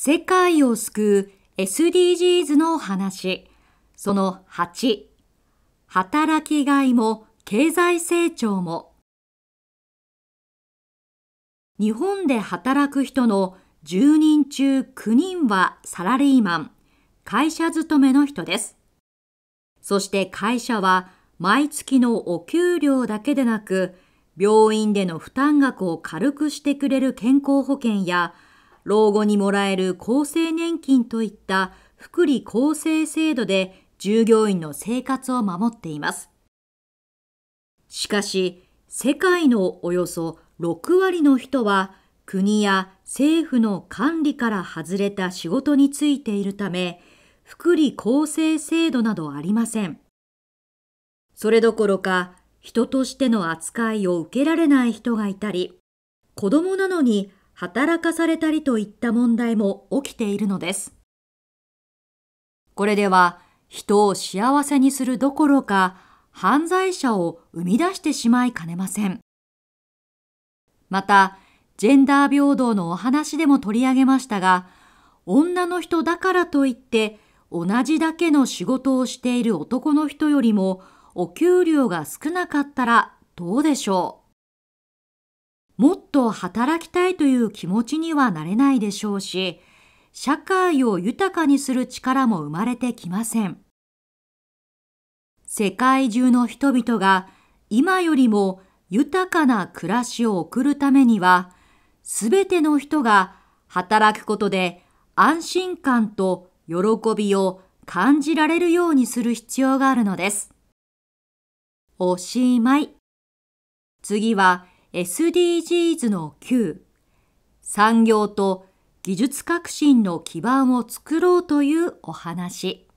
世界を救う SDGs の話その8働きがいも経済成長も日本で働く人の10人中9人はサラリーマン会社勤めの人ですそして会社は毎月のお給料だけでなく病院での負担額を軽くしてくれる健康保険や老後にもらえる厚生年金といった福利厚生制度で従業員の生活を守っています。しかし、世界のおよそ6割の人は国や政府の管理から外れた仕事に就いているため、福利厚生制度などありません。それどころか、人としての扱いを受けられない人がいたり、子供なのに働かされたりといった問題も起きているのです。これでは人を幸せにするどころか犯罪者を生み出してしまいかねません。また、ジェンダー平等のお話でも取り上げましたが、女の人だからといって同じだけの仕事をしている男の人よりもお給料が少なかったらどうでしょうもっと働きたいという気持ちにはなれないでしょうし、社会を豊かにする力も生まれてきません。世界中の人々が今よりも豊かな暮らしを送るためには、すべての人が働くことで安心感と喜びを感じられるようにする必要があるのです。おしまい。次は SDGs の9産業と技術革新の基盤を作ろうというお話。